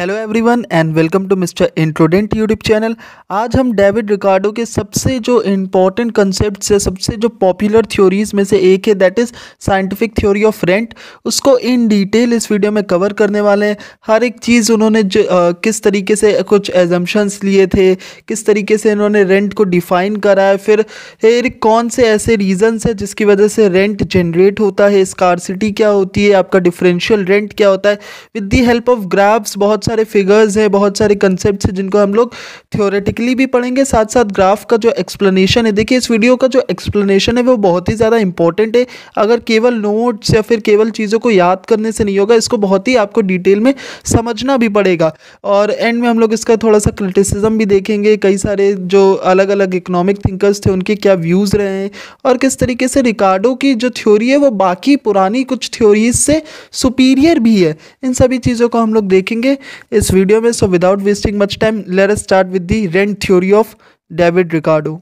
hello everyone and welcome to mister introdent YouTube channel आज हम David Ricardo के सबसे जो इम्पोर्टेंट कंसेप्ट से सबसे जो पॉपुलर थ्योरीज में से एक है that is scientific theory of rent उसको इन डिटेल इस वीडियो में कवर करने वाले हैं हर एक चीज़ उन्होंने ज, आ, किस तरीके से कुछ एजम्पन्स लिए थे किस तरीके से इन्होंने रेंट को डिफ़ाइन करा है फिर फिर कौन से ऐसे रीजनस है जिसकी वजह से रेंट जनरेट होता है स्कारसिटी क्या होती है आपका डिफरेंशियल रेंट क्या होता है with the help of graphs बहुत सारे फिगर्स हैं बहुत सारे कंसेप्ट हैं जिनको हम लोग थियोरेटिकली भी पढ़ेंगे साथ साथ ग्राफ का जो एक्सप्लेनेशन है देखिए इस वीडियो का जो एक्सप्लेनेशन है वो बहुत ही ज़्यादा इंपॉर्टेंट है अगर केवल नोट्स या फिर केवल चीज़ों को याद करने से नहीं होगा इसको बहुत ही आपको डिटेल में समझना भी पड़ेगा और एंड में हम लोग इसका थोड़ा सा क्रिटिसिज्म भी देखेंगे कई सारे जो अलग अलग इकोनॉमिक थिंकर्स थे उनके क्या व्यूज़ रहे हैं और किस तरीके से रिकार्डो की जो थ्योरी है वो बाकी पुरानी कुछ थ्योरीज से सुपीरियर भी है इन सभी चीज़ों को हम लोग देखेंगे इस वीडियो में so without wasting much time let us start with the rent theory of David Ricardo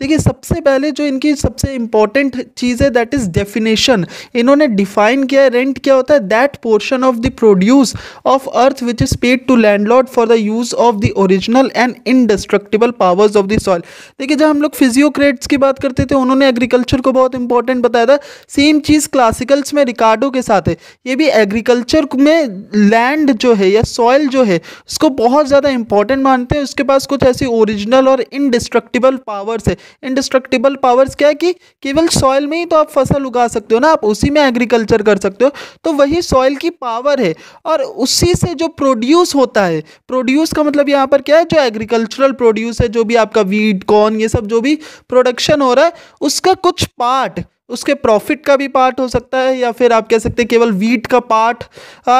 देखिए सबसे पहले जो इनकी सबसे इंपॉर्टेंट चीज़ है दैट इज़ डेफिनेशन इन्होंने डिफाइन किया है रेंट क्या होता है that portion of the produce of earth which is paid to landlord for the use of the original and indestructible powers of the soil देखिए जब हम लोग फिजियोक्रेट्स की बात करते थे उन्होंने एग्रीकल्चर को बहुत इंपॉर्टेंट बताया था सेम चीज़ क्लासिकल्स में रिकार्डो के साथ है ये भी एग्रीकल्चर में लैंड जो है या सॉइल जो है उसको बहुत ज़्यादा इंपॉर्टेंट मानते हैं उसके पास कुछ ऐसी ओरिजिनल और इनडिस्ट्रक्टिबल पावर्स है इंडिस्ट्रक्टिबल पावर्स क्या है कि केवल सॉइल में ही तो आप फसल उगा सकते हो ना आप उसी में एग्रीकल्चर कर सकते हो तो वही सॉइल की पावर है और उसी से जो प्रोड्यूस होता है प्रोड्यूस का मतलब यहाँ पर क्या है जो एग्रीकल्चरल प्रोड्यूस है जो भी आपका वीट कॉर्न ये सब जो भी प्रोडक्शन हो रहा है उसका कुछ पार्ट उसके प्रॉफिट का भी पार्ट हो सकता है या फिर आप कह सकते हैं केवल वीट का पार्ट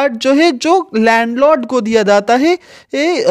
जो है जो लैंडलॉर्ड को दिया जाता है ये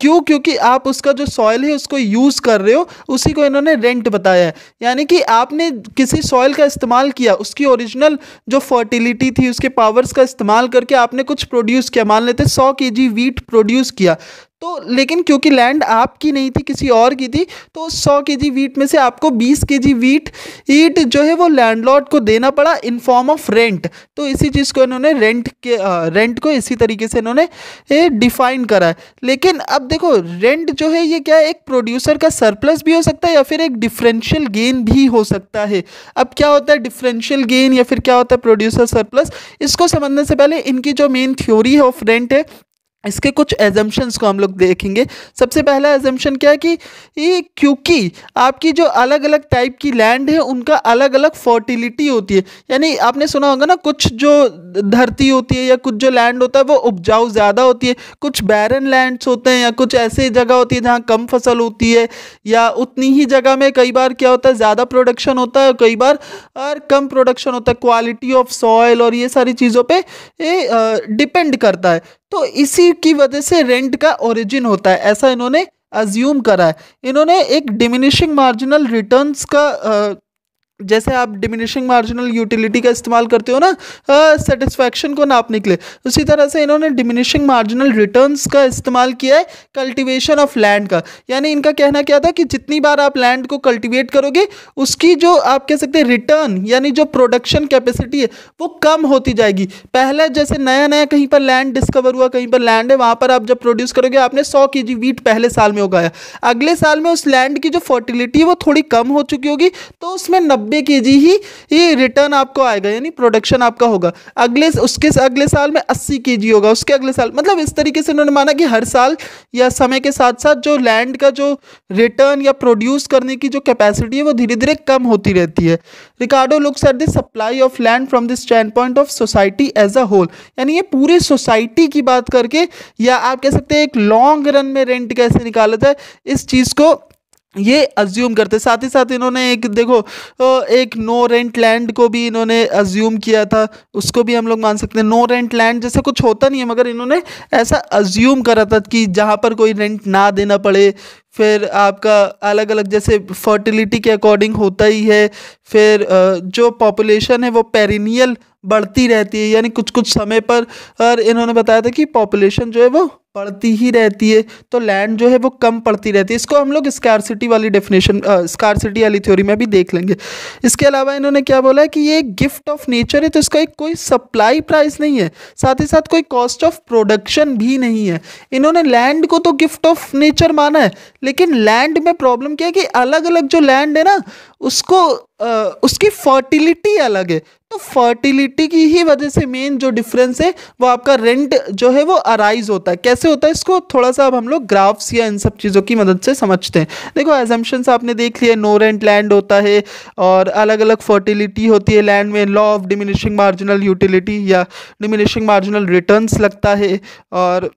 क्यों क्योंकि आप उसका जो सॉयल है उसको यूज़ कर रहे हो उसी को इन्होंने रेंट बताया है यानी कि आपने किसी सॉयल का इस्तेमाल किया उसकी ओरिजिनल जो फर्टिलिटी थी उसके पावर्स का इस्तेमाल करके आपने कुछ प्रोड्यूस किया मान लेते सौ के जी वीट प्रोड्यूस किया तो लेकिन क्योंकि लैंड आपकी नहीं थी किसी और की थी तो सौ के जी वीट में से आपको बीस के जी वीट ईट जो है वो लैंडलॉर्ड को देना पड़ा इन फॉर्म ऑफ रेंट तो इसी चीज़ को इन्होंने रेंट के रेंट को इसी तरीके से इन्होंने डिफाइन करा है लेकिन अब देखो रेंट जो है ये क्या है एक प्रोड्यूसर का सरप्लस भी हो सकता है या फिर एक डिफरेंशियल गेन भी हो सकता है अब क्या होता है डिफरेंशियल गेन या फिर क्या होता है प्रोड्यूसर सरप्लस इसको समझने से पहले इनकी जो मेन थ्योरी है ऑफ रेंट है इसके कुछ एजम्पन्स को हम लोग देखेंगे सबसे पहला एजम्पन क्या है कि ये क्योंकि आपकी जो अलग अलग टाइप की लैंड है उनका अलग अलग फर्टिलिटी होती है यानी आपने सुना होगा ना कुछ जो धरती होती है या कुछ जो लैंड होता है वो उपजाऊ ज़्यादा होती है कुछ बैरन लैंड्स होते हैं या कुछ ऐसे जगह होती है जहाँ कम फसल होती है या उतनी ही जगह में कई बार क्या होता है ज़्यादा प्रोडक्शन होता है कई बार और कम प्रोडक्शन होता है क्वालिटी ऑफ सॉयल और ये सारी चीज़ों पर डिपेंड करता है तो इसी की वजह से रेंट का ओरिजिन होता है ऐसा इन्होंने अज्यूम करा है इन्होंने एक डिमिनिशिंग मार्जिनल रिटर्न्स का जैसे आप डिमिनिशिंग मार्जिनल यूटिलिटी का इस्तेमाल करते हो ना सेटिस्फैक्शन को नापने के लिए उसी तरह से इन्होंने डिमिनिशिंग मार्जिनल रिटर्न्स का इस्तेमाल किया है कल्टीवेशन ऑफ लैंड का यानी इनका कहना क्या था कि जितनी बार आप लैंड को कल्टीवेट करोगे उसकी जो आप कह सकते हैं रिटर्न यानी जो प्रोडक्शन कैपेसिटी है वो कम होती जाएगी पहले जैसे नया नया कहीं पर लैंड डिस्कवर हुआ कहीं पर लैंड है वहाँ पर आप जब प्रोड्यूस करोगे आपने सौ के जी वीट पहले साल में उगाया अगले साल में उस लैंड की जो फर्टिलिटी है वो थोड़ी कम हो चुकी होगी तो उसमें नब्बे नब्बे के जी ही ये रिटर्न आपको आएगा यानी प्रोडक्शन आपका होगा अगले उसके अगले साल में अस्सी के जी होगा उसके अगले साल मतलब इस तरीके से उन्होंने माना कि हर साल या समय के साथ साथ जो लैंड का जो रिटर्न या प्रोड्यूस करने की जो कैपेसिटी है वो धीरे धीरे कम होती रहती है Ricardo looks at the supply of land from the standpoint of society as a whole यानी ये पूरे सोसाइटी की बात करके या आप कह सकते हैं एक लॉन्ग रन में रेंट कैसे निकाला जाए इस चीज़ को ये अज्यूम करते साथ ही साथ इन्होंने एक देखो एक नो रेंट लैंड को भी इन्होंने अज्यूम किया था उसको भी हम लोग मान सकते हैं नो रेंट लैंड जैसे कुछ होता नहीं है मगर इन्होंने ऐसा अज्यूम करा था कि जहाँ पर कोई रेंट ना देना पड़े फिर आपका अलग अलग जैसे फर्टिलिटी के अकॉर्डिंग होता ही है फिर जो पॉपुलेशन है वो पेरिनियल बढ़ती रहती है यानी कुछ कुछ समय पर और इन्होंने बताया था कि पॉपुलेशन जो है वो बढ़ती ही रहती है तो लैंड जो है वो कम पड़ती रहती है इसको हम लोग स्कारसिटी वाली डेफिनेशन स्कारसिटी वाली थ्योरी में भी देख लेंगे इसके अलावा इन्होंने क्या बोला है कि ये गिफ्ट ऑफ नेचर है तो इसका एक कोई सप्लाई प्राइस नहीं है साथ ही साथ कोई कॉस्ट ऑफ प्रोडक्शन भी नहीं है इन्होंने लैंड को तो गिफ्ट ऑफ नेचर माना है लेकिन लैंड में प्रॉब्लम क्या है कि अलग अलग जो लैंड है ना उसको उसकी फर्टिलिटी अलग है तो फर्टिलिटी की ही वजह से मेन जो डिफरेंस है वो आपका रेंट जो है वो अराइज होता है कैसे होता है इसको थोड़ा सा अब हम लोग ग्राफ्स या इन सब चीज़ों की मदद से समझते हैं देखो एजम्पन्स आपने देख लिया नो रेंट लैंड होता है और अलग अलग फर्टिलिटी होती है लैंड में law of diminishing marginal utility या डिमिनिशिंग मार्जिनल रिटर्न्स लगता है और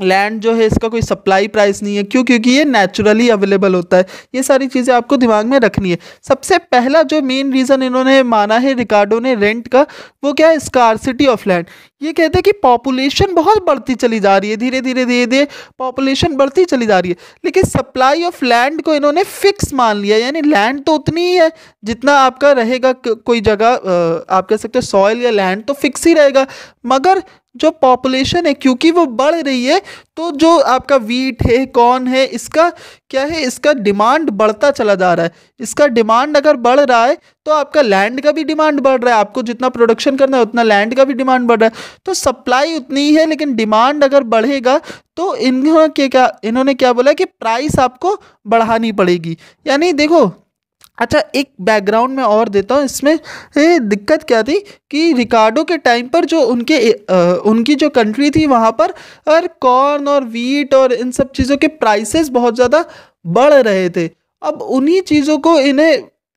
लैंड जो है इसका कोई सप्लाई प्राइस नहीं है क्यों क्योंकि ये नेचुरली अवेलेबल होता है ये सारी चीज़ें आपको दिमाग में रखनी है सबसे पहला जो मेन रीज़न इन्होंने माना है रिकार्डो ने रेंट का वो क्या है स्कारसिटी ऑफ लैंड ये कहते हैं कि पॉपुलेशन बहुत बढ़ती चली जा रही है धीरे धीरे धीरे धीरे पॉपुलेशन बढ़ती चली जा रही है लेकिन सप्लाई ऑफ लैंड को इन्होंने फिक्स मान लिया यानी लैंड तो उतनी ही है जितना आपका रहेगा कोई जगह आप कह सकते हो सॉइल या लैंड तो फिक्स ही रहेगा मगर जो पॉपुलेशन है क्योंकि वो बढ़ रही है तो जो आपका वीट है कॉर्न है इसका क्या है इसका डिमांड बढ़ता चला जा रहा है इसका डिमांड अगर बढ़ रहा है तो आपका लैंड का भी डिमांड बढ़ रहा है आपको जितना प्रोडक्शन करना है उतना लैंड का भी डिमांड बढ़ रहा है तो सप्लाई उतनी ही है लेकिन डिमांड अगर बढ़ेगा तो इन्होंने क्या इन्होंने क्या बोला कि प्राइस आपको बढ़ानी पड़ेगी यानी देखो अच्छा एक बैकग्राउंड में और देता हूँ इसमें ए, दिक्कत क्या थी कि रिकार्डो के टाइम पर जो उनके आ, उनकी जो कंट्री थी वहाँ पर और कॉर्न और वीट और इन सब चीज़ों के प्राइसेस बहुत ज़्यादा बढ़ रहे थे अब उन्हीं चीज़ों को इन्हें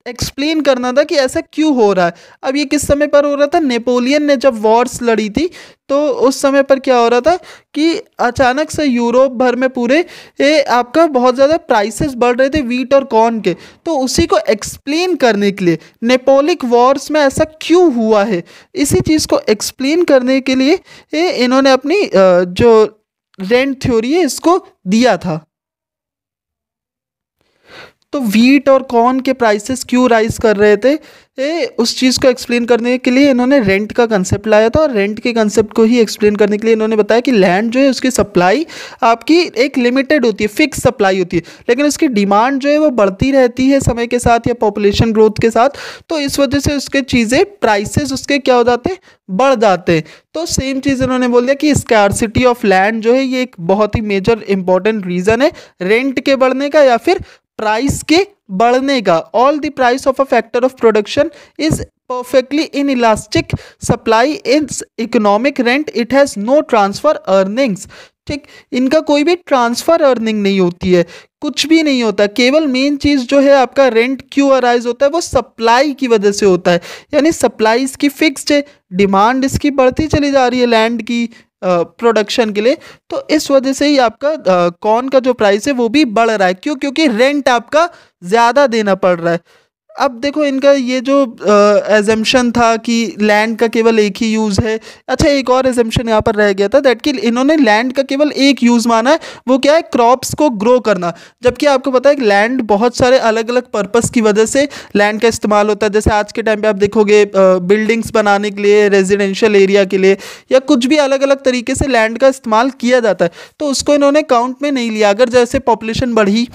एक्सप्लेन करना था कि ऐसा क्यों हो रहा है अब ये किस समय पर हो रहा था नेपोलियन ने जब वॉर्स लड़ी थी तो उस समय पर क्या हो रहा था कि अचानक से यूरोप भर में पूरे ये आपका बहुत ज़्यादा प्राइसेस बढ़ रहे थे वीट और कॉर्न के तो उसी को एक्सप्लेन करने के लिए नेपोलिक वॉर्स में ऐसा क्यों हुआ है इसी चीज़ को एक्सप्लेन करने के लिए इन्होंने अपनी जो रेंट थ्योरी है इसको दिया था तो वीट और कॉर्न के प्राइसेस क्यों राइज कर रहे थे ए, उस चीज़ को एक्सप्लेन करने के लिए इन्होंने रेंट का कंसेप्ट लाया था और रेंट के कंसेप्ट को ही एक्सप्लेन करने के लिए इन्होंने बताया कि लैंड जो है उसकी सप्लाई आपकी एक लिमिटेड होती है फिक्स सप्लाई होती है लेकिन उसकी डिमांड जो है वो बढ़ती रहती है समय के साथ या पॉपुलेशन ग्रोथ के साथ तो इस वजह से उसके चीज़ें प्राइसेस उसके क्या हो जाते हैं बढ़ जाते हैं तो सेम चीज़ इन्होंने बोल दिया कि स्कैरसिटी ऑफ लैंड जो है ये एक बहुत ही मेजर इंपॉर्टेंट रीज़न है रेंट के बढ़ने का या फिर प्राइस के बढ़ने का all the price of a factor of production is perfectly inelastic supply in economic rent it has no transfer earnings ठीक इनका कोई भी ट्रांसफ़र अर्निंग नहीं होती है कुछ भी नहीं होता केवल मेन चीज़ जो है आपका रेंट क्यों अराइज होता है वो सप्लाई की वजह से होता है यानी सप्लाई इसकी फिक्स्ड है डिमांड इसकी बढ़ती चली जा रही है लैंड की प्रोडक्शन के लिए तो इस वजह से ही आपका कॉर्न का जो प्राइस है वो भी बढ़ रहा है क्यों क्योंकि रेंट आपका ज़्यादा देना पड़ रहा है अब देखो इनका ये जो एजम्पन था कि लैंड का केवल एक ही यूज़ है अच्छा एक और एजम्पन यहाँ पर रह गया था दैट कि इन्होंने लैंड का केवल एक यूज़ माना है वो क्या है क्रॉप्स को ग्रो करना जबकि आपको पता है कि लैंड बहुत सारे अलग अलग पर्पस की वजह से लैंड का इस्तेमाल होता है जैसे आज के टाइम पर आप देखोगे बिल्डिंग्स बनाने के लिए रेजिडेंशियल एरिया के लिए या कुछ भी अलग अलग तरीके से लैंड का इस्तेमाल किया जाता है तो उसको इन्होंने काउंट में नहीं लिया अगर जैसे पॉपुलेशन बढ़ी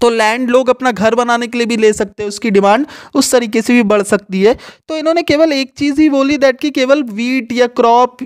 तो लैंड लोग अपना घर बनाने के लिए भी ले सकते हैं उसकी डिमांड उस तरीके से भी बढ़ सकती है तो इन्होंने केवल एक चीज़ ही बोली दैट कि केवल वीट या क्रॉप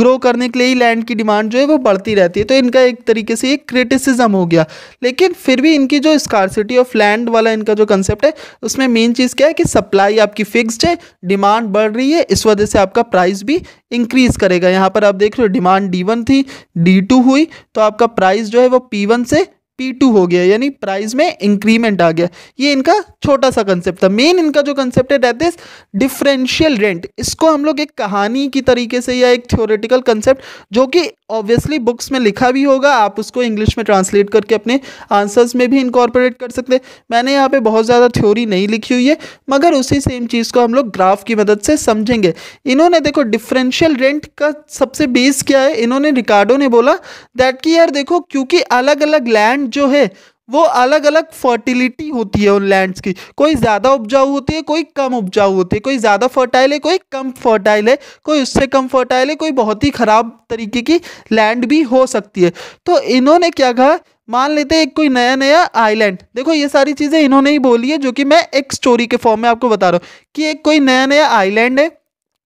ग्रो करने के लिए ही लैंड की डिमांड जो है वो बढ़ती रहती है तो इनका एक तरीके से एक क्रिटिसिज्म हो गया लेकिन फिर भी इनकी जो स्कारसिटी ऑफ लैंड वाला इनका जो कंसेप्ट है उसमें मेन चीज़ क्या है कि सप्लाई आपकी फ़िक्सड है डिमांड बढ़ रही है इस वजह से आपका प्राइस भी इंक्रीज करेगा यहाँ पर आप देख रहे हो डिमांड डी थी डी हुई तो आपका प्राइस जो है वो पी से पी टू हो गया यानी प्राइस में इंक्रीमेंट आ गया ये इनका छोटा सा कंसेप्ट था मेन इनका जो कंसेप्ट है दैट इज डिफरेंशियल रेंट इसको हम लोग एक कहानी की तरीके से या एक थ्योरेटिकल कंसेप्ट जो कि ऑब्वियसली बुक्स में लिखा भी होगा आप उसको इंग्लिश में ट्रांसलेट करके अपने आंसर्स में भी इनकॉर्पोरेट कर सकते हैं मैंने यहाँ पे बहुत ज़्यादा थ्योरी नहीं लिखी हुई है मगर उसी सेम चीज़ को हम लोग ग्राफ की मदद से समझेंगे इन्होंने देखो डिफरेंशियल रेंट का सबसे बेस क्या है इन्होंने रिकार्डो ने बोला दैट कि यार देखो क्योंकि अलग अलग लैंड लैंड जो है वो अलग अलग फर्टिलिटी होती है उन लैंड्स की कोई ज़्यादा उपजाऊ होती है कोई कम उपजाऊ होती है कोई ज़्यादा फर्टाइल है कोई कम फर्टाइल है कोई उससे कम फर्टाइल है कोई बहुत ही ख़राब तरीके की लैंड भी हो सकती है तो इन्होंने क्या कहा मान लेते हैं एक कोई नया नया आइलैंड देखो ये सारी चीज़ें इन्होंने ही बोली है जो कि मैं एक स्टोरी के फॉर्म में आपको बता रहा हूँ कि एक कोई नया नया आइलैंड है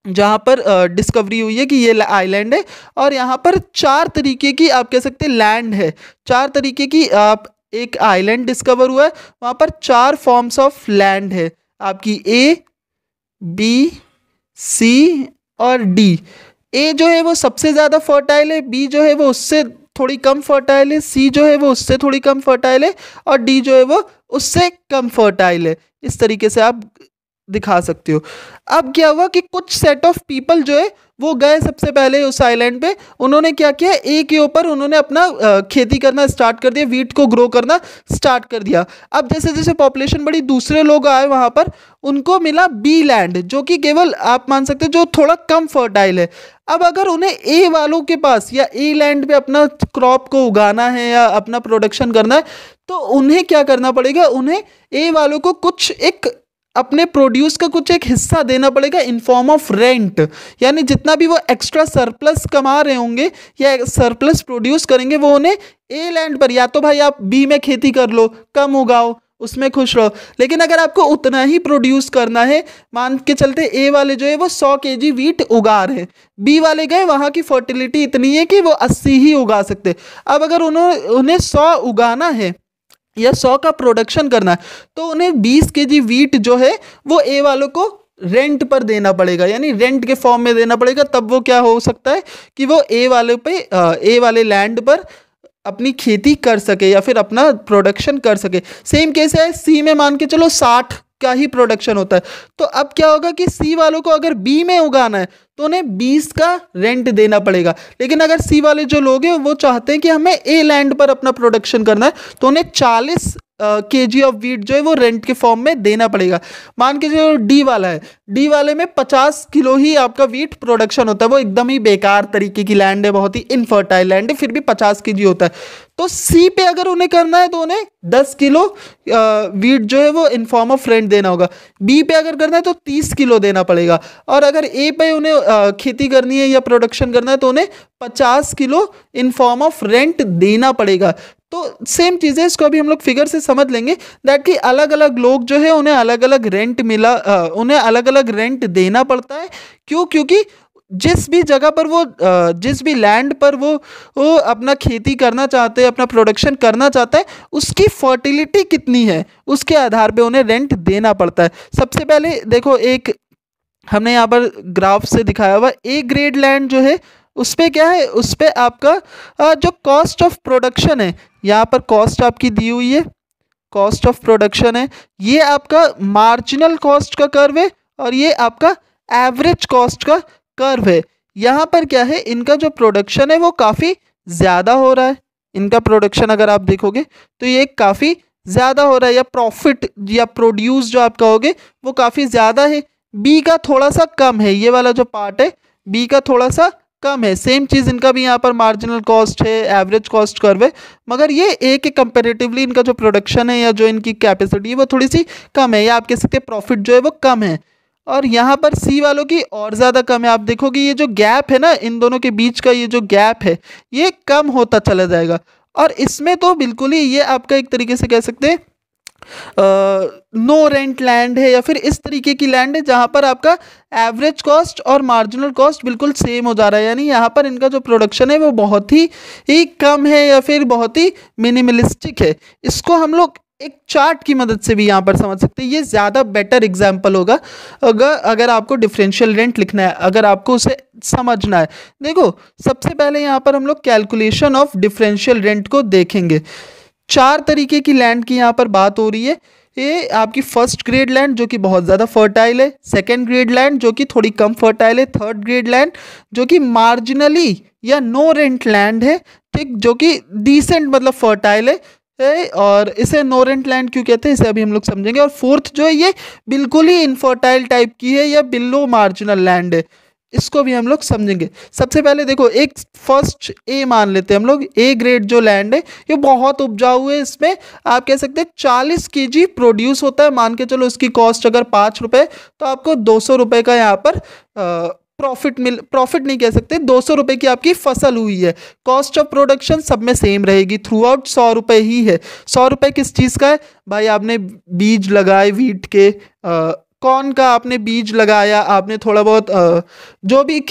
जहाँ पर डिस्कवरी हुई है कि ये आइलैंड है और यहाँ पर चार तरीके की आप कह सकते हैं लैंड है चार तरीके की आप एक आइलैंड डिस्कवर हुआ है वहाँ पर चार फॉर्म्स ऑफ लैंड है आपकी ए बी सी और डी ए जो है वो सबसे ज़्यादा फर्टाइल है बी जो है वो उससे थोड़ी कम फर्टाइल है सी जो है वो उससे थोड़ी कम फर्टाइल है और डी जो है वो उससे कम फर्टाइल है इस तरीके से आप दिखा सकते हो अब क्या हुआ कि कुछ सेट ऑफ पीपल जो है वो गए सबसे पहले उस आइलैंड पे उन्होंने क्या किया ए के ऊपर उन्होंने अपना खेती करना स्टार्ट कर दिया वीट को ग्रो करना स्टार्ट कर दिया अब जैसे जैसे पॉपुलेशन बढ़ी दूसरे लोग आए वहाँ पर उनको मिला बी लैंड जो कि केवल आप मान सकते हैं जो थोड़ा कम फर्टाइल है अब अगर उन्हें ए वालों के पास या ए लैंड पे अपना क्रॉप को उगाना है या अपना प्रोडक्शन करना है तो उन्हें क्या करना पड़ेगा उन्हें ए वालों को कुछ एक अपने प्रोड्यूस का कुछ एक हिस्सा देना पड़ेगा इन फॉर्म ऑफ रेंट यानी जितना भी वो एक्स्ट्रा सरप्लस कमा रहे होंगे या सरप्लस प्रोड्यूस करेंगे वो उन्हें ए लैंड पर या तो भाई आप बी में खेती कर लो कम उगाओ उसमें खुश रहो लेकिन अगर आपको उतना ही प्रोड्यूस करना है मान के चलते ए वाले जो है वो सौ के जी वीट उगा रहे बी वाले गए वहाँ की फर्टिलिटी इतनी है कि वो अस्सी ही उगा सकते अब अगर उन्होंने उन्हें सौ उगाना है या सौ का प्रोडक्शन करना है तो उन्हें बीस के जी वीट जो है वो ए वालों को रेंट पर देना पड़ेगा यानी रेंट के फॉर्म में देना पड़ेगा तब वो क्या हो सकता है कि वो ए वाले पे ए वाले लैंड पर अपनी खेती कर सके या फिर अपना प्रोडक्शन कर सके सेम केस है सी में मान के चलो साठ का ही प्रोडक्शन होता है तो अब क्या होगा कि सी वालों को अगर बी में उगाना है तो उन्हें बीस का रेंट देना पड़ेगा लेकिन अगर सी वाले जो लोग हैं वो चाहते हैं कि हमें ए लैंड पर अपना प्रोडक्शन करना है तो उन्हें चालीस के जी ऑफ वीट जो है वो रेंट के फॉर्म में देना पड़ेगा मान के जो डी वाला है डी वाले में पचास किलो ही आपका वीट प्रोडक्शन होता है वो एकदम ही बेकार तरीके की लैंड है बहुत ही इनफर्टाइल लैंड है फिर भी पचास के जी होता है तो सी पे अगर उन्हें करना है तो उन्हें दस किलो वीट जो है वो इन फॉर्म ऑफ रेंट देना होगा बी पे अगर करना है तो तीस किलो देना पड़ेगा और अगर ए पे उन्हें खेती करनी है या प्रोडक्शन करना है तो उन्हें पचास kilo in form of rent देना पड़ेगा तो सेम चीज़ है इसको अभी हम लोग फिगर से समझ लेंगे दैट कि अलग अलग लोग जो है उन्हें अलग अलग रेंट मिला उन्हें अलग अलग रेंट देना पड़ता है क्यों क्योंकि जिस भी जगह पर वो जिस भी लैंड पर वो वो अपना खेती करना चाहते हैं अपना प्रोडक्शन करना चाहता है उसकी फर्टिलिटी कितनी है उसके आधार पे उन्हें रेंट देना पड़ता है सबसे पहले देखो एक हमने यहाँ पर ग्राफ से दिखाया हुआ ए ग्रेड लैंड जो है उस पर क्या है उस पर आपका जो कॉस्ट ऑफ प्रोडक्शन है यहाँ पर कॉस्ट आपकी दी हुई है कॉस्ट ऑफ प्रोडक्शन है ये आपका मार्जिनल कॉस्ट का कर्व है और ये आपका एवरेज कॉस्ट का कर्व है यहाँ पर क्या है इनका जो प्रोडक्शन है वो काफ़ी ज़्यादा हो रहा है इनका प्रोडक्शन अगर आप देखोगे तो ये काफ़ी ज़्यादा हो रहा है या प्रॉफिट या प्रोड्यूस जो आप कहोगे वो काफ़ी ज़्यादा है बी का थोड़ा सा कम है ये वाला जो पार्ट है बी का थोड़ा सा कम है सेम चीज़ इनका भी यहाँ पर मार्जिनल कॉस्ट है एवरेज कॉस्ट कर्व है मगर ये ए के कंपेरेटिवली इनका जो प्रोडक्शन है या जो इनकी कैपेसिटी है वो थोड़ी सी कम है या आप कह सकते हैं प्रॉफिट जो है वो कम है और यहाँ पर सी वालों की और ज़्यादा कम है आप देखोगे ये जो गैप है ना इन दोनों के बीच का ये जो गैप है ये कम होता चला जाएगा और इसमें तो बिल्कुल ही ये आपका एक तरीके से कह सकते हैं नो रेंट लैंड है या फिर इस तरीके की लैंड है जहाँ पर आपका एवरेज कॉस्ट और मार्जिनल कॉस्ट बिल्कुल सेम हो जा रहा है यानी यहाँ पर इनका जो प्रोडक्शन है वो बहुत ही ही कम है या फिर बहुत ही मिनिमलिस्टिक है इसको हम लोग एक चार्ट की मदद से भी यहाँ पर समझ सकते हैं ये ज़्यादा बेटर एग्जाम्पल होगा अगर अगर आपको डिफरेंशियल रेंट लिखना है अगर आपको उसे समझना है देखो सबसे पहले यहाँ पर हम लोग कैलकुलेशन ऑफ डिफरेंशियल रेंट को देखेंगे चार तरीके की लैंड की यहाँ पर बात हो रही है ये आपकी फर्स्ट ग्रेड लैंड जो कि बहुत ज़्यादा फर्टाइल है सेकेंड ग्रेड लैंड जो कि थोड़ी कम फर्टाइल है थर्ड ग्रेड लैंड जो कि मार्जिनली या नो रेंट लैंड है ठीक जो कि डिसेंट मतलब फर्टाइल है और इसे नोरेंट लैंड क्यों कहते हैं इसे अभी हम लोग समझेंगे और फोर्थ जो है ये बिल्कुल ही इनफर्टाइल टाइप की है या बिलो मार्जिनल लैंड है इसको भी हम लोग समझेंगे सबसे पहले देखो एक फर्स्ट ए मान लेते हैं हम लोग ए ग्रेड जो लैंड है ये बहुत उपजाऊ है इसमें आप कह सकते हैं चालीस के जी प्रोड्यूस होता है मान के चलो उसकी कॉस्ट अगर पाँच रुपये तो आपको दो सौ रुपये का यहाँ पर आ, प्रॉफिट मिल प्रॉफिट नहीं कह सकते दो सौ रुपये की आपकी फसल हुई है कॉस्ट ऑफ प्रोडक्शन सब में सेम रहेगी थ्रू आउट सौ रुपये ही है सौ रुपये किस चीज़ का है भाई आपने बीज लगाए वीट के आ, कौन का आपने बीज लगाया आपने थोड़ा बहुत जो भी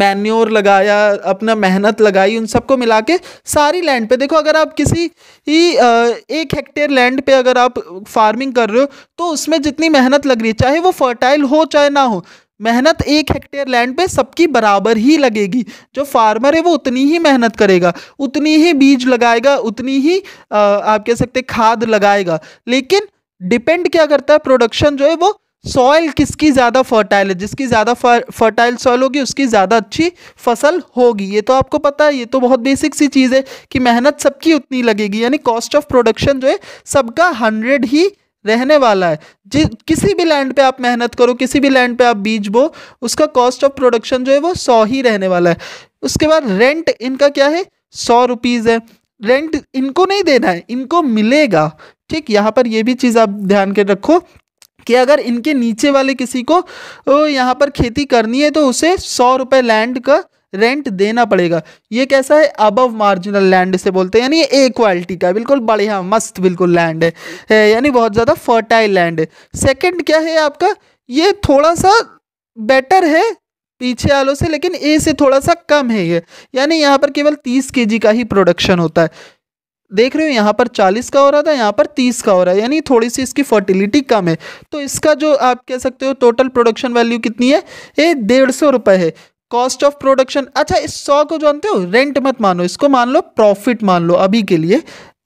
मैन्योर लगाया अपना मेहनत लगाई उन सबको मिला के सारी लैंड पे देखो अगर आप किसी ही एक हेक्टेयर लैंड पे अगर आप फार्मिंग कर रहे हो तो उसमें जितनी मेहनत लग रही है चाहे वो फर्टाइल हो चाहे ना हो मेहनत एक हेक्टेयर लैंड पे सबकी बराबर ही लगेगी जो फार्मर है वो उतनी ही मेहनत करेगा उतनी ही बीज लगाएगा उतनी ही आप कह सकते खाद लगाएगा लेकिन डिपेंड क्या करता है प्रोडक्शन जो है वो सॉइल किसकी ज़्यादा फर्टाइल है जिसकी ज़्यादा फर्टाइल सॉइल होगी उसकी ज़्यादा अच्छी फसल होगी ये तो आपको पता है ये तो बहुत बेसिक सी चीज़ है कि मेहनत सबकी उतनी लगेगी यानी कॉस्ट ऑफ प्रोडक्शन जो है सबका हंड्रेड ही रहने वाला है जि किसी भी लैंड पे आप मेहनत करो किसी भी लैंड पे आप बीज बो उसका कॉस्ट ऑफ प्रोडक्शन जो है वो सौ ही रहने वाला है उसके बाद रेंट इनका क्या है सौ रुपीज़ है रेंट इनको नहीं देना है इनको मिलेगा ठीक यहाँ पर ये भी चीज़ आप ध्यान के रखो कि अगर इनके नीचे वाले किसी को यहाँ पर खेती करनी है तो उसे सौ रुपये लैंड का रेंट देना पड़ेगा ये कैसा है अबव मार्जिनल लैंड से बोलते हैं यानी ए क्वालिटी का बिल्कुल बढ़िया मस्त बिल्कुल लैंड है, है यानी बहुत ज़्यादा फर्टाइल लैंड है सेकेंड क्या है आपका ये थोड़ा सा बेटर है पीछे आलो से लेकिन ए से थोड़ा सा कम है ये यानी यहाँ पर केवल तीस के जी का ही प्रोडक्शन होता है देख रहे हो यहाँ पर चालीस का हो रहा था यहाँ पर तीस का हो रहा है यानी थोड़ी सी इसकी फर्टिलिटी कम है तो इसका जो आप कह सकते हो टोटल प्रोडक्शन वैल्यू कितनी है ये डेढ़ सौ रुपये है कॉस्ट ऑफ प्रोडक्शन अच्छा इस सौ को जानते हो रेंट मत मानो इसको मान लो प्रॉफिट मान लो अभी के लिए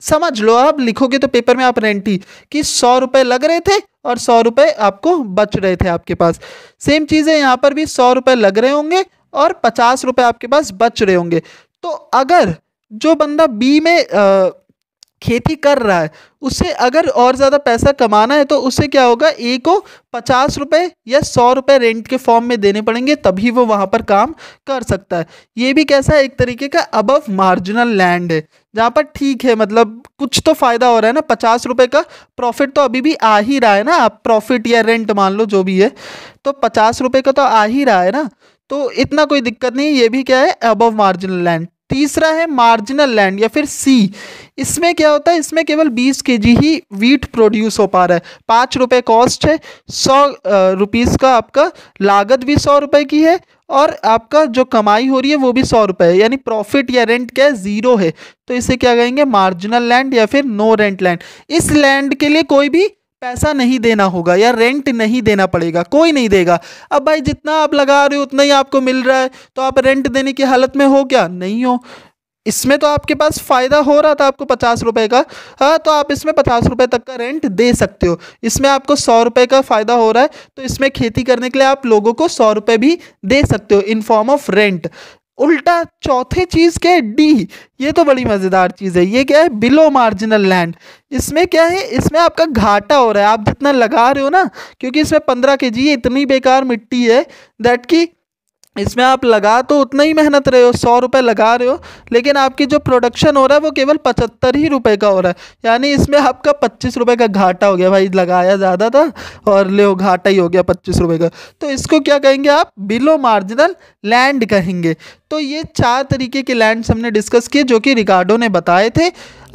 समझ लो आप लिखोगे तो पेपर में आप रेंट ही कि सौ रुपये लग रहे थे और सौ रुपये आपको बच रहे थे आपके पास सेम चीज़ है यहाँ पर भी सौ रुपये लग रहे होंगे और पचास रुपये आपके पास बच रहे होंगे तो अगर जो बंदा बी में खेती कर रहा है उसे अगर और ज़्यादा पैसा कमाना है तो उससे क्या होगा ए को पचास रुपये या सौ रुपये रेंट के फॉर्म में देने पड़ेंगे तभी वो वहाँ पर काम कर सकता है ये भी कैसा है एक तरीके का अबव मार्जिनल लैंड है जहाँ पर ठीक है मतलब कुछ तो फ़ायदा हो रहा है ना पचास रुपये का प्रॉफिट तो अभी भी आ ही रहा है ना आप प्रॉफिट या रेंट मान लो जो भी है तो पचास रुपये का तो आ ही रहा है ना तो इतना कोई दिक्कत नहीं ये भी क्या है अबव मार्जिनल लैंड तीसरा है मार्जिनल लैंड या फिर सी इसमें क्या होता है इसमें केवल 20 के जी ही वीट प्रोड्यूस हो पा रहा है पाँच रुपये कॉस्ट है सौ रुपीज़ का आपका लागत भी सौ रुपये की है और आपका जो कमाई हो रही है वो भी सौ रुपये है यानी प्रॉफिट या रेंट क्या है ज़ीरो है तो इसे क्या कहेंगे मार्जिनल लैंड या फिर नो रेंट लैंड इस लैंड के लिए कोई भी पैसा नहीं देना होगा या रेंट नहीं देना पड़ेगा कोई नहीं देगा अब भाई जितना आप लगा रहे हो उतना ही आपको मिल रहा है तो आप रेंट देने की हालत में हो क्या नहीं हो इसमें तो आपके पास फ़ायदा हो रहा था आपको पचास रुपए का हाँ तो आप इसमें पचास रुपए तक का रेंट दे सकते हो इसमें आपको सौ रुपए का फ़ायदा हो रहा है तो इसमें खेती करने के लिए आप लोगों को सौ रुपए भी दे सकते हो इन फॉर्म ऑफ रेंट उल्टा चौथे चीज़ क्या है डी ये तो बड़ी मज़ेदार चीज़ है ये क्या है बिलो मार्जिनल लैंड इसमें क्या है इसमें आपका घाटा हो रहा है आप जितना लगा रहे हो ना क्योंकि इसमें पंद्रह के जी इतनी बेकार मिट्टी है दैट की इसमें आप लगा तो उतना ही मेहनत रहे हो सौ रुपये लगा रहे हो लेकिन आपकी जो प्रोडक्शन हो रहा है वो केवल पचहत्तर ही रुपए का हो रहा है यानी इसमें आपका पच्चीस रुपए का घाटा हो गया भाई लगाया ज़्यादा था और ले घाटा ही हो गया पच्चीस रुपए का तो इसको क्या कहेंगे आप बिलो मार्जिनल लैंड कहेंगे तो ये चार तरीके के लैंड्स हमने डिस्कस किए जो कि रिकार्डो ने बताए थे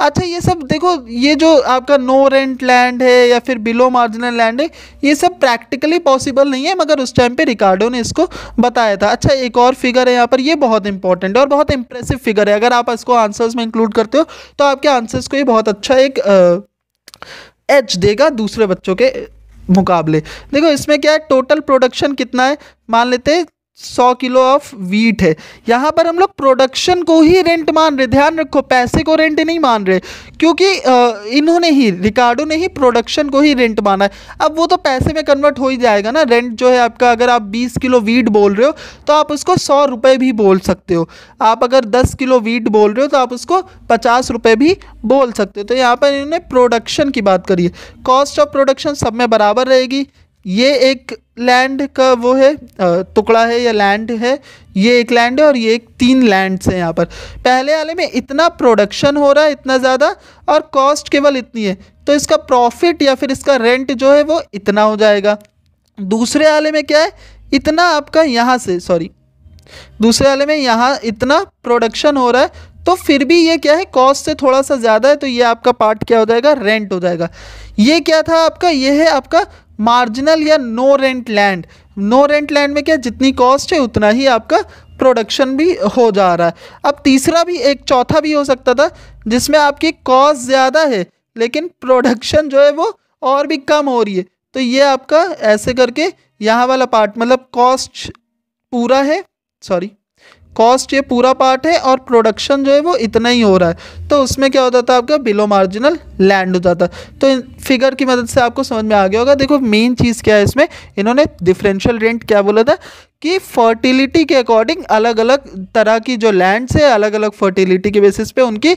अच्छा ये सब देखो ये जो आपका नो रेंट लैंड है या फिर बिलो मार्जिनल लैंड है ये सब प्रैक्टिकली पॉसिबल नहीं है मगर उस टाइम पे रिकार्डो ने इसको बताया था अच्छा एक और फिगर है यहाँ पर ये बहुत इंपॉर्टेंट है और बहुत इंप्रेसिव फिगर है अगर आप इसको आंसर्स में इंक्लूड करते हो तो आपके आंसर्स को ये बहुत अच्छा एक एच देगा दूसरे बच्चों के मुकाबले देखो इसमें क्या है टोटल प्रोडक्शन कितना है मान लेते हैं सौ किलो ऑफ वीट है यहाँ पर हम लोग प्रोडक्शन को ही रेंट मान रहे ध्यान रखो पैसे को रेंट नहीं मान रहे क्योंकि इन्होंने ही रिकार्डो ने ही प्रोडक्शन को ही रेंट माना है अब वो तो पैसे में कन्वर्ट हो ही जाएगा ना रेंट जो है आपका अगर आप बीस किलो वीट बोल रहे हो तो आप उसको सौ रुपये भी बोल सकते हो आप अगर दस किलो वीट बोल रहे हो तो आप उसको पचास रुपये भी बोल सकते हो तो यहाँ पर इन्होंने प्रोडक्शन की बात करी है कॉस्ट ऑफ प्रोडक्शन सब में बराबर रहेगी ये एक लैंड का वो है टुकड़ा है या लैंड है ये एक लैंड है और ये एक तीन लैंड्स हैं यहाँ पर पहले वाले में इतना प्रोडक्शन हो रहा है इतना ज़्यादा और कॉस्ट केवल इतनी है तो इसका प्रॉफिट या फिर इसका रेंट जो है वो इतना हो जाएगा दूसरे वाले में क्या है इतना आपका यहाँ से सॉरी दूसरे वाले में यहाँ इतना प्रोडक्शन हो रहा है तो फिर भी ये क्या है कॉस्ट से थोड़ा सा ज़्यादा है तो ये आपका पार्ट क्या हो जाएगा रेंट हो जाएगा ये क्या था आपका ये है आपका मार्जिनल या no rent land no rent land में क्या जितनी कॉस्ट है उतना ही आपका प्रोडक्शन भी हो जा रहा है अब तीसरा भी एक चौथा भी हो सकता था जिसमें आपकी कॉस्ट ज़्यादा है लेकिन प्रोडक्शन जो है वो और भी कम हो रही है तो ये आपका ऐसे करके यहाँ वाला पार्ट मतलब कॉस्ट पूरा है सॉरी कॉस्ट ये पूरा पार्ट है और प्रोडक्शन जो है वो इतना ही हो रहा है तो उसमें क्या हो जाता है आपका बिलो मार्जिनल लैंड हो जाता तो इन फिगर की मदद से आपको समझ में आ गया होगा देखो मेन चीज़ क्या है इसमें इन्होंने डिफरेंशियल रेंट क्या बोला था कि फर्टिलिटी के अकॉर्डिंग अलग अलग तरह की जो लैंड्स है अलग अलग फर्टिलिटी के बेसिस पे उनकी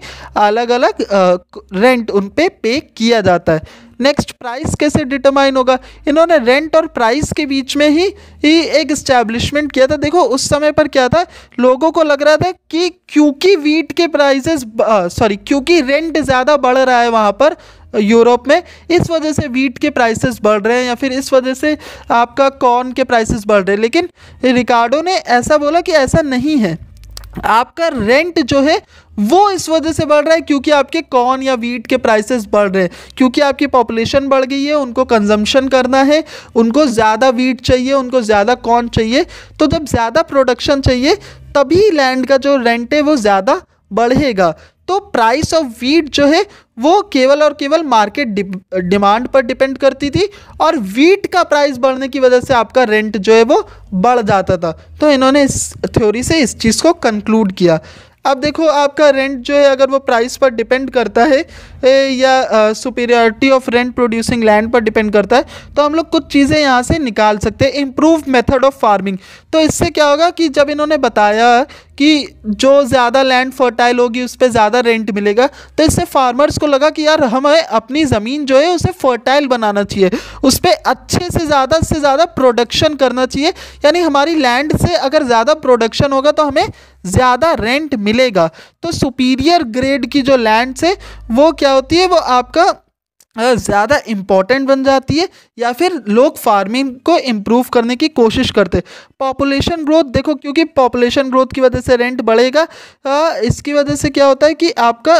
अलग अलग रेंट उन पर पे, पे किया जाता है नेक्स्ट प्राइस कैसे डिटरमाइन होगा इन्होंने रेंट और प्राइस के बीच में ही, एक इस्टेब्लिशमेंट किया था देखो उस समय पर क्या था लोगों को लग रहा था कि क्योंकि वीट के प्राइजेस सॉरी क्योंकि रेंट ज़्यादा बढ़ रहा है वहाँ पर यूरोप में इस वजह से वीट के प्राइसेस बढ़ रहे हैं या फिर इस वजह से आपका कॉर्न के प्राइसेस बढ़ रहे हैं लेकिन रिकार्डो ने ऐसा बोला कि ऐसा नहीं है आपका रेंट जो है वो इस वजह से बढ़ रहा है क्योंकि आपके कॉर्न या वीट के प्राइसेस बढ़ रहे हैं क्योंकि आपकी पॉपुलेशन बढ़ गई है उनको कंजम्पशन करना है उनको ज़्यादा वीट चाहिए उनको ज़्यादा कॉर्न चाहिए तो जब ज़्यादा प्रोडक्शन चाहिए तभी लैंड का जो रेंट है वो ज़्यादा बढ़ेगा तो प्राइस ऑफ वीट जो है वो केवल और केवल मार्केट डिमांड पर डिपेंड करती थी और वीट का प्राइस बढ़ने की वजह से आपका रेंट जो है वो बढ़ जाता था तो इन्होंने इस थ्योरी से इस चीज़ को कंक्लूड किया अब देखो आपका रेंट जो है अगर वो प्राइस पर डिपेंड करता है ए, या superiority of rent producing land पर डिपेंड करता है तो हम लोग कुछ चीज़ें यहाँ से निकाल सकते हैं इम्प्रूव मेथड ऑफ फार्मिंग तो इससे क्या होगा कि जब इन्होंने बताया कि जो ज़्यादा लैंड फर्टाइल होगी उस पर ज़्यादा रेंट मिलेगा तो इससे फार्मर्स को लगा कि यार हमें अपनी ज़मीन जो है उसे फर्टाइल बनाना चाहिए उस पर अच्छे से ज़्यादा से ज़्यादा प्रोडक्शन करना चाहिए यानी हमारी लैंड से अगर ज़्यादा प्रोडक्शन होगा तो हमें ज़्यादा रेंट मिलेगा तो सुपीरियर ग्रेड की जो लैंड्स है वो क्या होती है वो आपका ज़्यादा इम्पॉर्टेंट बन जाती है या फिर लोग फार्मिंग को इम्प्रूव करने की कोशिश करते पॉपुलेशन ग्रोथ देखो क्योंकि पॉपुलेशन ग्रोथ की वजह से रेंट बढ़ेगा इसकी वजह से क्या होता है कि आपका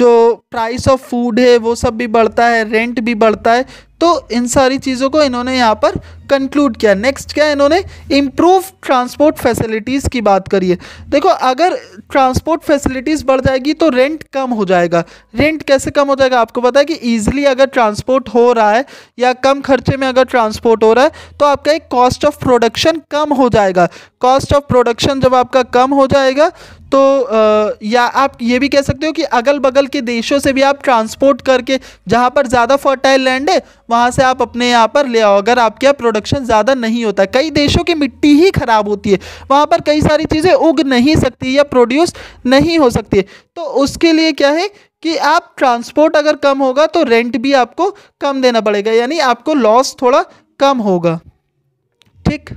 जो प्राइस ऑफ फूड है वो सब भी बढ़ता है रेंट भी बढ़ता है तो इन सारी चीज़ों को इन्होंने यहाँ पर कंक्लूड किया नेक्स्ट क्या इन्होंने इम्प्रूव ट्रांसपोर्ट फैसिलिटीज़ की बात करी है देखो अगर ट्रांसपोर्ट फैसिलिटीज़ बढ़ जाएगी तो रेंट कम हो जाएगा रेंट कैसे कम हो जाएगा आपको पता है कि ईजिली अगर ट्रांसपोर्ट हो रहा है या कम खर्चे में अगर ट्रांसपोर्ट हो रहा है तो आपका एक कॉस्ट ऑफ प्रोडक्शन कम हो जाएगा कॉस्ट ऑफ प्रोडक्शन जब आपका कम हो जाएगा तो आ, या आप ये भी कह सकते हो कि अगल बगल के देशों से भी आप ट्रांसपोर्ट करके जहाँ पर ज़्यादा फर्टाइल लैंड है वहाँ से आप अपने यहाँ पर ले आओ अगर आपके यहाँ प्रोडक्शन ज़्यादा नहीं होता कई देशों की मिट्टी ही ख़राब होती है वहाँ पर कई सारी चीज़ें उग नहीं सकती या प्रोड्यूस नहीं हो सकती है तो उसके लिए क्या है कि आप ट्रांसपोर्ट अगर कम होगा तो रेंट भी आपको कम देना पड़ेगा यानी आपको लॉस थोड़ा कम होगा ठीक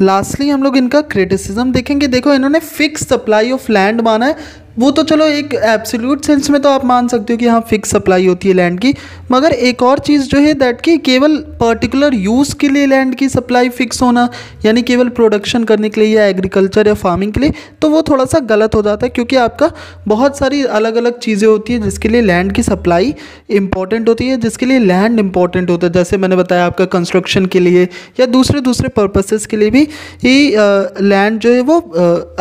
लास्टली हम लोग इनका क्रिटिसिज्म देखेंगे देखो इन्होंने फिक्स सप्लाई ऑफ लैंड माना है वो तो चलो एक एब्सोल्यूट सेंस में तो आप मान सकते हो कि हाँ फिक्स सप्लाई होती है लैंड की मगर एक और चीज़ जो है दैट कि केवल पर्टिकुलर यूज़ के लिए लैंड की सप्लाई फिक्स होना यानी केवल प्रोडक्शन करने के लिए या एग्रीकल्चर या फार्मिंग के लिए तो वो थोड़ा सा गलत हो जाता है क्योंकि आपका बहुत सारी अलग अलग चीज़ें होती हैं जिसके लिए लैंड की सप्लाई इंपॉर्टेंट होती है जिसके लिए लैंड इंपॉर्टेंट होता है जैसे मैंने बताया आपका कंस्ट्रक्शन के लिए या दूसरे दूसरे पर्पसेस के लिए भी ये लैंड जो है वो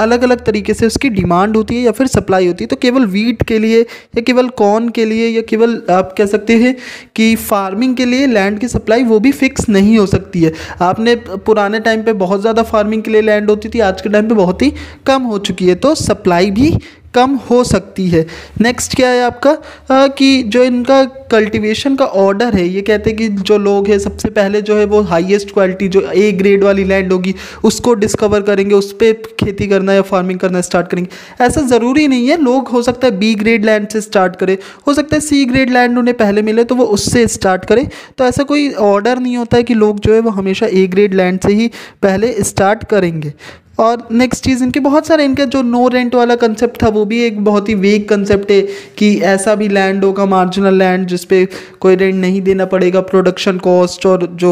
अलग अलग तरीके से उसकी डिमांड होती है या फिर सप्लाई होती है तो केवल वीट के लिए या केवल कॉर्न के लिए या केवल आप कह सकते हैं कि फार्मिंग के लिए लैंड की सप्लाई वो भी फिक्स नहीं हो सकती है आपने पुराने टाइम पर बहुत ज़्यादा फार्मिंग के लिए लैंड होती थी आज के टाइम पर बहुत ही कम हो चुकी है तो सप्लाई भी कम हो सकती है नेक्स्ट क्या है आपका आ, कि जो इनका कल्टीवेशन का ऑर्डर है ये कहते हैं कि जो लोग हैं सबसे पहले जो है वो हाईएस्ट क्वालिटी जो ए ग्रेड वाली लैंड होगी उसको डिस्कवर करेंगे उस पर खेती करना या फार्मिंग करना स्टार्ट करेंगे ऐसा ज़रूरी नहीं है लोग हो सकता है बी ग्रेड लैंड से स्टार्ट करें हो सकता है सी ग्रेड लैंड उन्हें पहले मिले तो वो उससे स्टार्ट करें तो ऐसा कोई ऑर्डर नहीं होता है कि लोग जो है वो हमेशा ए ग्रेड लैंड से ही पहले स्टार्ट करेंगे और नेक्स्ट चीज़ इनके बहुत सारे इनका जो नो रेंट वाला कंसेप्ट था वो भी एक बहुत ही वेग कंसेप्ट है कि ऐसा भी लैंड होगा मार्जिनल लैंड जिसपे कोई रेंट नहीं देना पड़ेगा प्रोडक्शन कॉस्ट और जो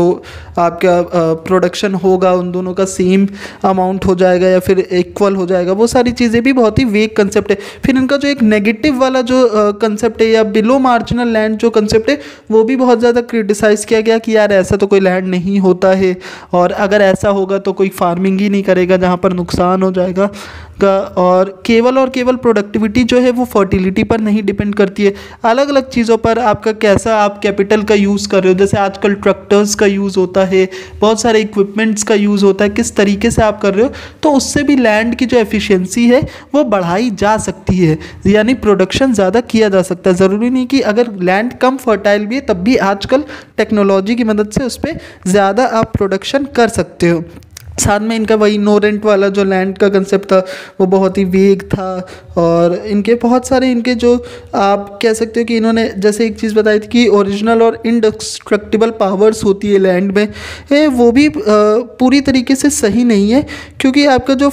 आपका प्रोडक्शन होगा उन दोनों का सेम अमाउंट हो जाएगा या फिर इक्वल हो जाएगा वो सारी चीज़ें भी बहुत ही वेग कंसेप्ट है फिर इनका जो एक नेगेटिव वाला जो कंसेप्ट है या बिलो मार्जिनल लैंड जो कंसेप्ट है वो भी बहुत ज़्यादा क्रिटिसाइज़ किया गया कि यार ऐसा तो कोई लैंड नहीं होता है और अगर ऐसा होगा तो कोई फार्मिंग ही नहीं करेगा जहाँ पर नुकसान हो जाएगा का और केवल और केवल प्रोडक्टिविटी जो है वो फर्टिलिटी पर नहीं डिपेंड करती है अलग अलग चीज़ों पर आपका कैसा आप कैपिटल का यूज़ कर रहे हो जैसे आजकल ट्रैक्टर्स का यूज़ होता है बहुत सारे इक्विपमेंट्स का यूज़ होता है किस तरीके से आप कर रहे हो तो उससे भी लैंड की जो एफिशिएंसी है वो बढ़ाई जा सकती है यानी प्रोडक्शन ज़्यादा किया जा सकता है ज़रूरी नहीं कि अगर लैंड कम फर्टाइल भी है तब भी आजकल टेक्नोलॉजी की मदद से उस पर ज़्यादा आप प्रोडक्शन कर सकते हो साथ में इनका वही नो रेंट वाला जो लैंड का कंसेप्ट था वो बहुत ही वीक था और इनके बहुत सारे इनके जो आप कह सकते हो कि इन्होंने जैसे एक चीज़ बताई थी कि ओरिजिनल और इंडस्ट्रक्टिबल पावर्स होती है लैंड में ए, वो भी आ, पूरी तरीके से सही नहीं है क्योंकि आपका जो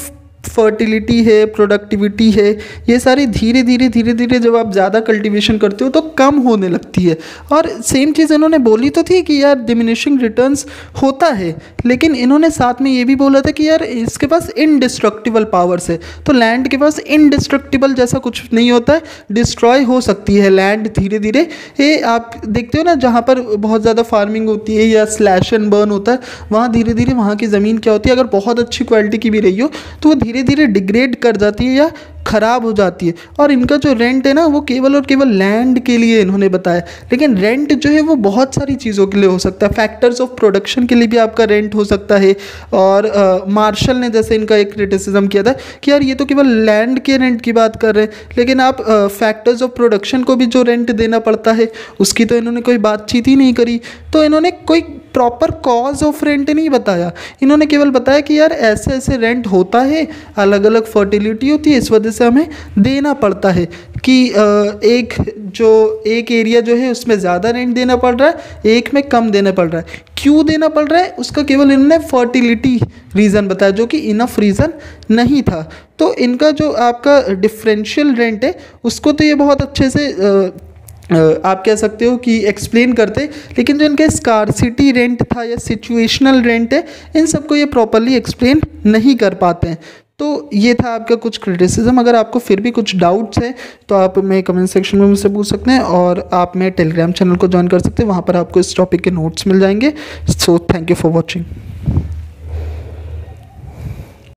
फर्टिलिटी है प्रोडक्टिविटी है ये सारी धीरे धीरे धीरे धीरे जब आप ज़्यादा कल्टीवेशन करते हो तो कम होने लगती है और सेम चीज़ इन्होंने बोली तो थी कि यार डिमिनिशिंग रिटर्न्स होता है लेकिन इन्होंने साथ में ये भी बोला था कि यार इसके पास इनडिस्ट्रक्टिबल पावर्स है तो लैंड के पास इनडिस्ट्रक्टिबल जैसा कुछ नहीं होता है डिस्ट्रॉय हो सकती है लैंड धीरे धीरे ये आप देखते हो ना जहाँ पर बहुत ज़्यादा फार्मिंग होती है या स्लैश एंड बर्न होता है वहाँ धीरे धीरे वहाँ की ज़मीन क्या होती है अगर बहुत अच्छी क्वालिटी की भी रही हो तो वो धीरे धीरे डिग्रेड कर जाती है या ख़राब हो जाती है और इनका जो रेंट है ना वो केवल और केवल लैंड के लिए इन्होंने बताया लेकिन रेंट जो है वो बहुत सारी चीज़ों के लिए हो सकता है फैक्टर्स ऑफ प्रोडक्शन के लिए भी आपका रेंट हो सकता है और मार्शल ने जैसे इनका एक क्रिटिसिज्म किया था कि यार ये तो केवल लैंड के रेंट की बात कर रहे हैं लेकिन आप फैक्टर्स ऑफ प्रोडक्शन को भी जो रेंट देना पड़ता है उसकी तो इन्होंने कोई बातचीत ही नहीं करी तो इन्होंने कोई प्रॉपर कॉज ऑफ रेंट नहीं बताया इन्होंने केवल बताया कि यार ऐसे ऐसे रेंट होता है अलग अलग फर्टिलिटी होती है इस वजह से हमें देना पड़ता है कि एक जो एक एरिया जो है उसमें ज़्यादा रेंट देना पड़ रहा है एक में कम देना पड़ रहा है क्यों देना पड़ रहा है उसका केवल इन्होंने फर्टिलिटी रीज़न बताया जो कि इनफ रीज़न नहीं था तो इनका जो आपका डिफरेंशियल रेंट है उसको तो ये बहुत अच्छे से आप कह सकते हो कि एक्सप्लेन करते लेकिन जो इनका स्कारसिटी रेंट था या सिचुएशनल रेंट है इन सबको ये प्रॉपरली एक्सप्लेन नहीं कर पाते हैं तो ये था आपका कुछ क्रिटिसिज्म अगर आपको फिर भी कुछ डाउट्स है तो आप मैं कमेंट सेक्शन में मुझसे पूछ सकते हैं और आप मेरे टेलीग्राम चैनल को ज्वाइन कर सकते हैं वहाँ पर आपको इस टॉपिक के नोट्स मिल जाएंगे so thank you for watching